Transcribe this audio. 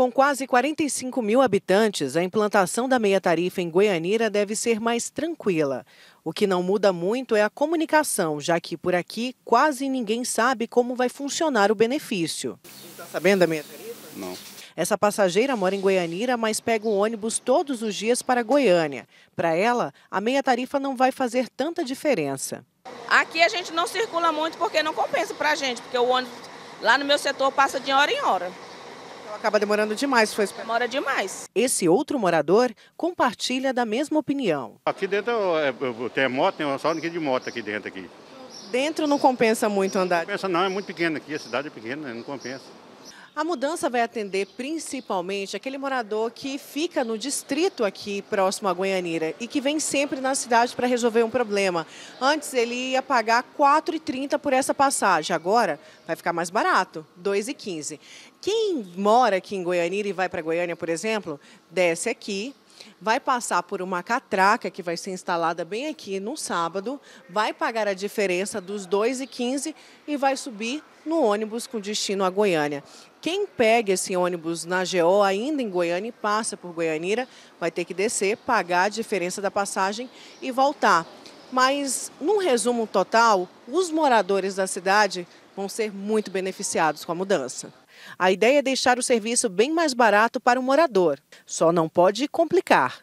Com quase 45 mil habitantes, a implantação da meia-tarifa em Goianira deve ser mais tranquila. O que não muda muito é a comunicação, já que por aqui quase ninguém sabe como vai funcionar o benefício. Não está sabendo da meia-tarifa? Não. Essa passageira mora em Goianira, mas pega um ônibus todos os dias para Goiânia. Para ela, a meia-tarifa não vai fazer tanta diferença. Aqui a gente não circula muito porque não compensa para a gente, porque o ônibus lá no meu setor passa de hora em hora. Acaba demorando demais, foi Demora demais. Esse outro morador compartilha da mesma opinião. Aqui dentro é, tem moto, tem uma só de moto aqui dentro aqui. Dentro não compensa muito andar? Não compensa não, é muito pequeno aqui, a cidade é pequena, não compensa. A mudança vai atender principalmente aquele morador que fica no distrito aqui próximo à Goianira e que vem sempre na cidade para resolver um problema. Antes ele ia pagar R$ 4,30 por essa passagem, agora vai ficar mais barato, R$ 2,15. Quem mora aqui em Goianira e vai para Goiânia, por exemplo, desce aqui, vai passar por uma catraca que vai ser instalada bem aqui no sábado, vai pagar a diferença dos 2,15 e vai subir no ônibus com destino a Goiânia. Quem pega esse ônibus na GO ainda em Goiânia e passa por Goianira, vai ter que descer, pagar a diferença da passagem e voltar. Mas, num resumo total, os moradores da cidade vão ser muito beneficiados com a mudança. A ideia é deixar o serviço bem mais barato para o morador. Só não pode complicar.